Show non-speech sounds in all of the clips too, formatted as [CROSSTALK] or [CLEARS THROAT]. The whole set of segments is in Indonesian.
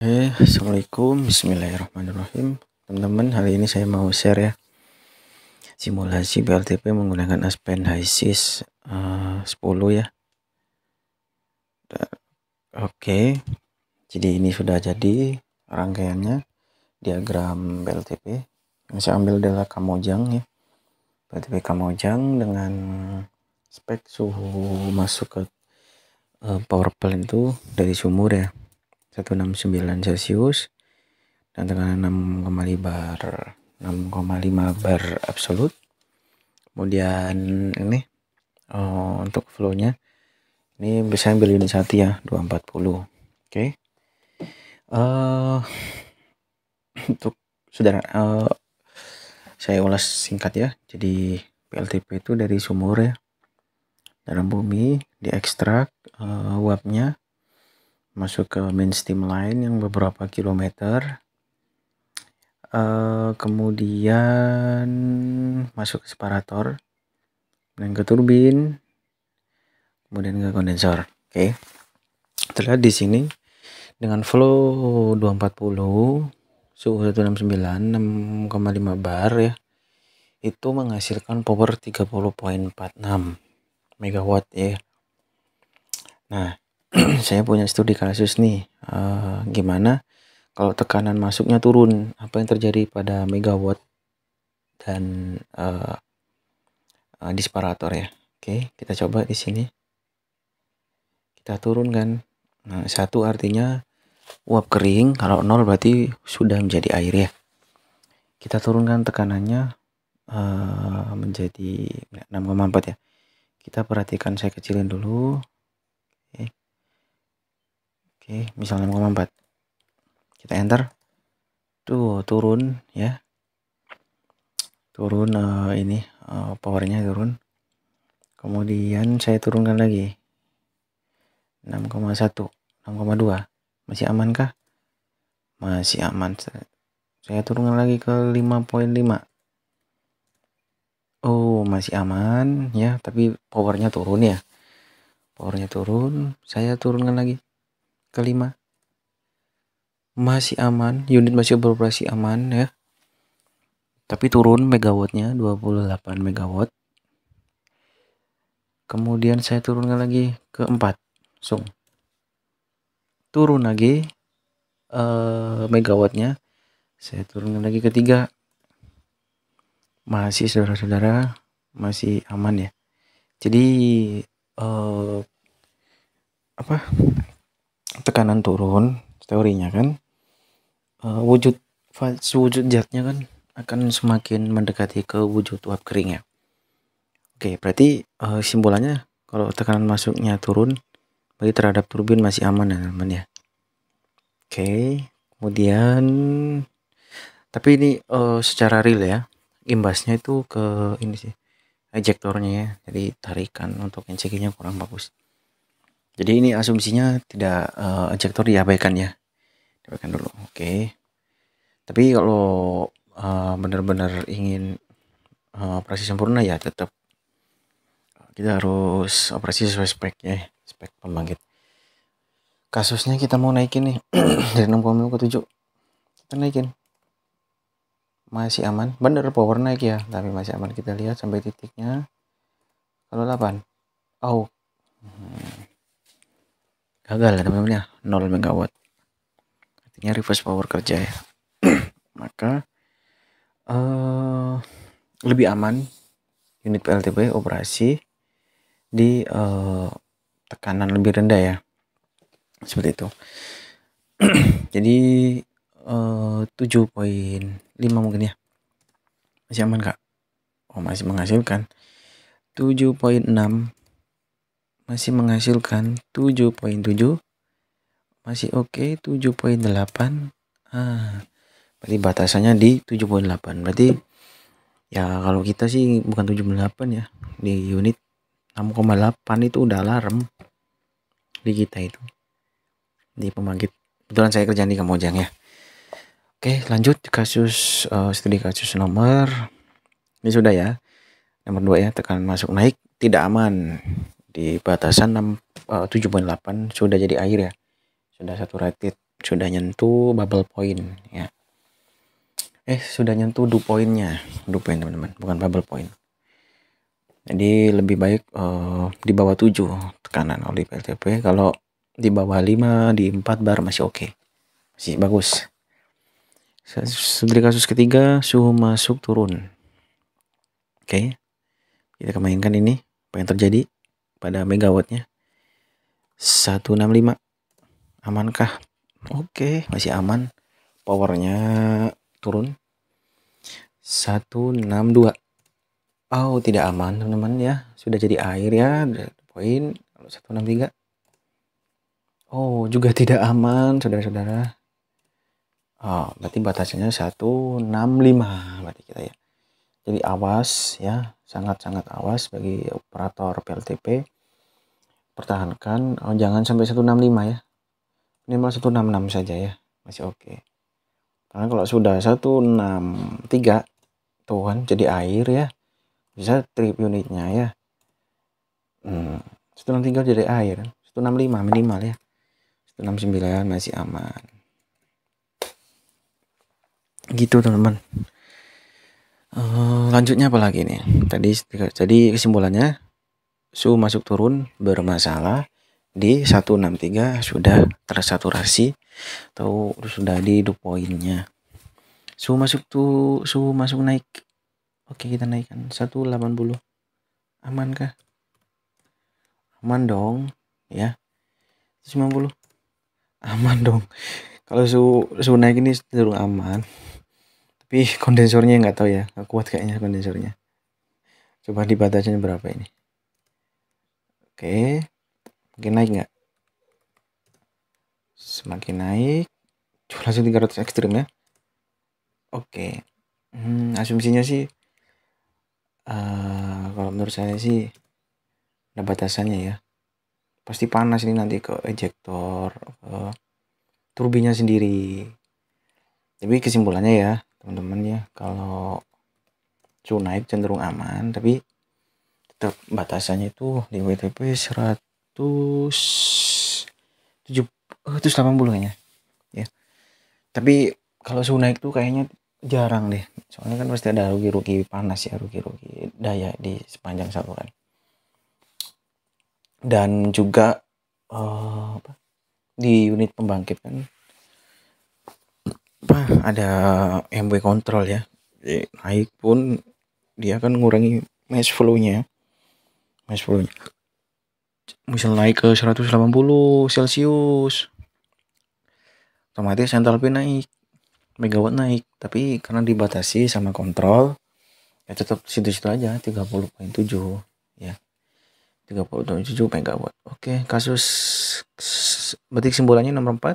Oke, eh, Assalamualaikum, Bismillahirrahmanirrahim Teman-teman, hari ini saya mau share ya Simulasi BLTP menggunakan Aspen Hisis uh, 10 ya Oke, okay. jadi ini sudah jadi rangkaiannya Diagram BLTP Yang saya ambil adalah Kamojang ya BLTP Kamojang dengan spek suhu masuk ke uh, power plant itu dari sumur ya 169 Celcius dan tekanan 6,5 bar 6,5 bar absolut kemudian ini oh, untuk nya ini bisa ambil unit satu ya 240 oke okay. uh, eh, [CLEARS THROAT] untuk saudara uh, saya ulas singkat ya jadi PLTP itu dari sumur ya dalam bumi diekstrak uh, uapnya masuk ke main steam lain yang beberapa kilometer uh, kemudian masuk ke separator dan ke turbin kemudian ke kondensor oke okay. terlihat di sini dengan flow 240 suhu 169 6,5 bar ya itu menghasilkan power 30.46 megawatt ya nah [CLEARS THROAT] saya punya studi kasus nih, uh, gimana kalau tekanan masuknya turun, apa yang terjadi pada megawatt dan uh, uh, disparator ya. Oke, kita coba di sini. Kita turunkan. Nah, satu artinya uap kering, kalau nol berarti sudah menjadi air ya. Kita turunkan tekanannya uh, menjadi 6,4 ya. Kita perhatikan saya kecilin dulu. Oke, eh, misalnya 6,4, Kita enter. Tuh, turun ya. Turun uh, ini uh, powernya turun. Kemudian saya turunkan lagi. 6,1, 6,2. Masih aman kah? Masih aman. Saya turunkan lagi ke 5.5. Oh, masih aman ya, tapi powernya turun ya. Powernya turun, saya turunkan lagi kelima masih aman unit masih beroperasi aman ya tapi turun megawattnya 28 megawatt kemudian saya turunkan lagi ke empat sung turun lagi uh, megawattnya saya turunkan lagi ke 3 masih saudara-saudara masih aman ya jadi uh, apa tekanan turun teorinya kan uh, wujud wujud jatnya kan akan semakin mendekati ke wujud uap kering ya. Oke, berarti uh, eh, simbolannya kalau tekanan masuknya turun berarti terhadap turbin masih aman ya teman ya. Oke, kemudian tapi ini uh, secara real ya imbasnya itu ke ini sih ejektornya ya jadi tarikan untuk NCG nya kurang bagus jadi ini asumsinya tidak uh, eh, ejector diabaikan ya. Diabaikan ya. dulu. Oke. Okay. Tapi kalau uh, benar-benar ingin uh, operasi sempurna ya tetap kita harus operasi sesuai spek ya, spek pembangkit. Kasusnya kita mau naikin nih [CLEARS THROAT] dari 6,5 ke 7. Kita naikin. Masih aman. Bener power naik ya, tapi masih aman kita lihat sampai titiknya. Kalau 8. Oh. Hmm gagal ya teman-teman ya 0 MW artinya reverse power kerja ya [CLEARS THROAT] maka uh, lebih aman unit PLTB operasi di uh, tekanan lebih rendah ya seperti itu [CLEARS THROAT] jadi eh, uh, 7.5 mungkin ya masih aman kak oh masih menghasilkan 7.6 masih menghasilkan 7.7 masih oke okay, 7.8 ah berarti batasannya di 7.8 berarti ya kalau kita sih bukan 7.8 ya di unit 6,8 itu udah alarm di kita itu di pembangkit kebetulan saya kerjaan di Kamojang ya oke lanjut kasus uh, studi kasus nomor ini sudah ya nomor 2 ya tekan masuk naik tidak aman di batasan 7.8 eh, sudah jadi air ya sudah satu rated sudah nyentuh bubble point ya eh sudah nyentuh dew pointnya dew point teman-teman bukan bubble point jadi lebih baik uh, di bawah 7 tekanan oleh PLTP kalau di bawah 5 di 4 bar masih oke okay. masih bagus sebenarnya kasus ketiga suhu masuk turun oke okay. kita kemainkan ini apa yang terjadi pada megawattnya 165 amankah oke masih aman powernya turun 162 oh tidak aman teman-teman ya sudah jadi air ya poin 163 oh juga tidak aman saudara-saudara oh berarti batasnya 165 berarti kita ya jadi awas ya, sangat-sangat awas bagi operator PLTP. Pertahankan, oh, jangan sampai 165 ya. Minimal 166 saja ya, masih oke. Okay. Karena kalau sudah 163 tuhan jadi air ya. Bisa trip unitnya ya. Hmm, 163 jadi air, 165 minimal ya. 169 masih aman. Gitu teman-teman. Eh, lanjutnya apa lagi nih? Tadi jadi kesimpulannya su masuk turun bermasalah di 163 sudah tersaturasi atau sudah di dew poinnya. Suhu masuk tuh su masuk naik. Oke, kita naikkan 180. Amankah? Aman dong, ya. 90. Aman dong. Kalau su su naik ini cenderung aman tapi [LAUGHS] kondensornya nggak tahu ya nggak kuat kayaknya kondensornya coba dibatasin berapa ini oke mungkin naik nggak semakin naik coba langsung 300 ekstrim ya oke hmm, asumsinya sih uh, kalau menurut saya sih ada batasannya ya pasti panas ini nanti ke ejektor ke turbinya sendiri tapi kesimpulannya ya teman-teman ya kalau naik cenderung aman tapi tetap batasannya itu di WTP 100 180 ya ya tapi kalau suhu naik tuh kayaknya jarang deh soalnya kan pasti ada rugi-rugi panas ya rugi-rugi daya di sepanjang saluran dan juga uh, apa, di unit pembangkit kan apa ada MW control ya Jadi, naik pun dia akan ngurangi mesh flow-nya mesh flow-nya misal naik ke 180 celcius otomatis central pin naik megawatt naik tapi karena dibatasi sama kontrol ya tetap situ-situ aja 30.7 ya 30.7 megawatt oke kasus berarti kesimpulannya nomor 4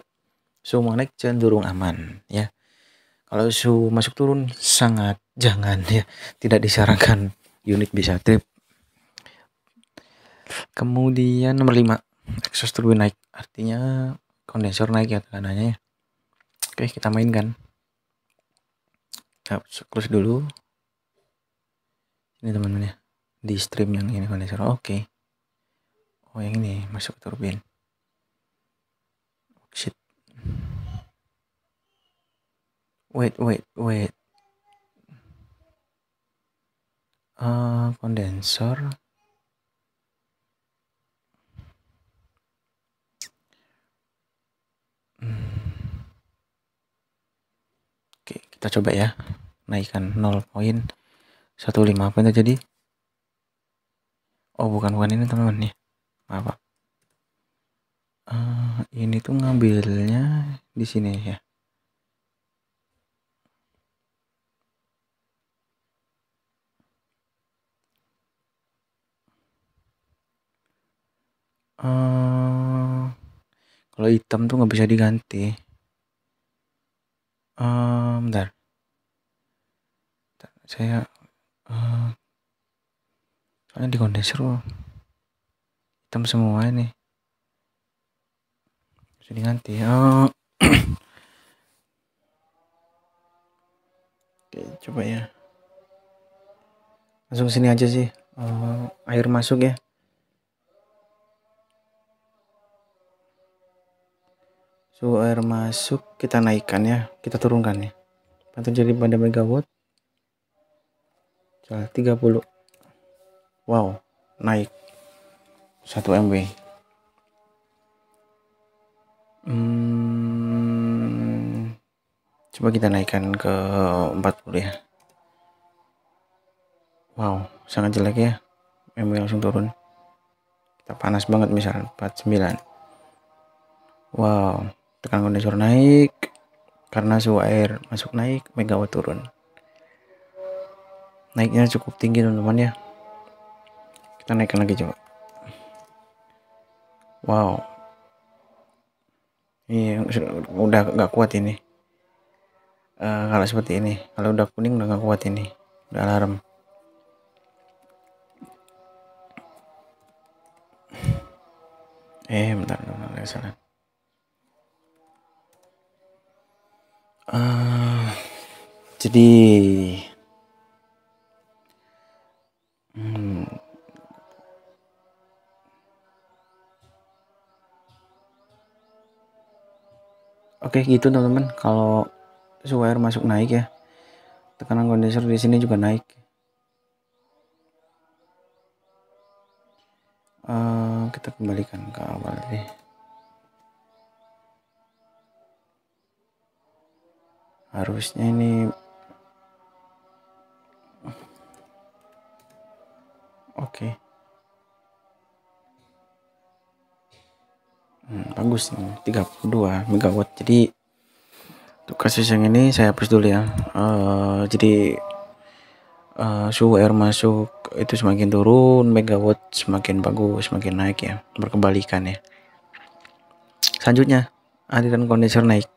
mau naik cenderung aman ya. Kalau suhu masuk turun sangat jangan ya, tidak disarankan unit bisa trip. Kemudian nomor 5, exhaust turbin naik. Artinya kondensor naik ya tekanannya ya. Oke, kita mainkan. Nah, close dulu. Ini teman-teman ya. Di stream yang ini kondensor. Oke. Oh, yang ini masuk turbin. wait wait wait uh, kondensor hmm. oke kita coba ya naikkan 0 poin 15 poin itu jadi oh bukan bukan ini teman-teman nih. maaf uh, ini tuh ngambilnya di sini ya Eh, kalau hitam tuh nggak bisa diganti. Um, bentar. Saya uh, soalnya di kondensor hitam semua ini. Bisa diganti. Uh, [CLEARS THROAT] Oke, coba ya. Langsung sini aja sih. Uh, air masuk ya. suhu air masuk kita naikkan ya kita turunkan ya atau jadi pada megawatt salah 30 wow naik 1 MW hmm, coba kita naikkan ke 40 ya wow sangat jelek ya MW langsung turun kita panas banget misal 49 wow tekan kondensor naik karena suhu air masuk naik megawatt turun naiknya cukup tinggi teman-teman ya kita naikkan lagi coba wow ini iya, udah nggak kuat ini uh, kalau seperti ini kalau udah kuning udah nggak kuat ini udah alarm eh bentar bentar, bentar salah Eh, jadi hmm, Oke gitu teman-teman kalau suhu air masuk naik ya tekanan kondensor di sini juga naik uh, kita kembalikan ke awal deh harusnya ini oke okay. hmm, bagus nih 32 megawatt jadi untuk kasus yang ini saya hapus dulu ya uh, jadi uh, suhu air masuk itu semakin turun megawatt semakin bagus semakin naik ya berkebalikan ya selanjutnya aliran kondensor naik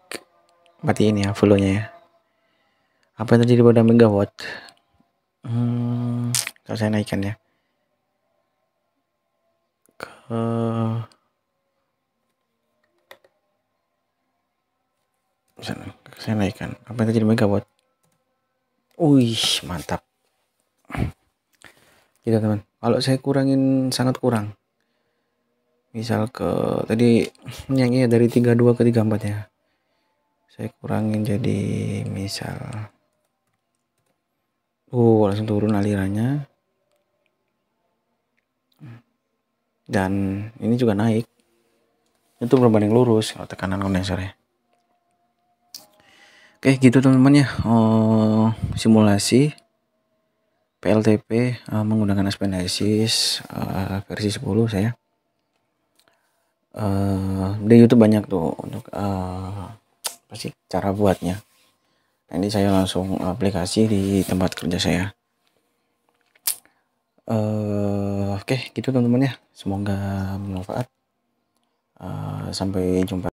ini ya flow-nya ya apa yang terjadi pada megawatt hmm, kalau saya naikkan ya ke saya naikkan apa yang terjadi megawatt Wih, mantap. Gitu teman. Kalau saya kurangin sangat kurang. Misal ke tadi yang ini dari 32 ke 34 ya saya kurangin jadi misal uh langsung turun alirannya dan ini juga naik itu berbanding lurus kalau tekanan kondensernya oke gitu teman-teman ya oh, simulasi PLTP uh, eh, menggunakan Aspendesis uh, versi 10 saya uh, di YouTube banyak tuh untuk uh, apa sih cara buatnya nah, ini saya langsung aplikasi di tempat kerja saya uh, oke okay, gitu teman-teman ya semoga bermanfaat uh, sampai jumpa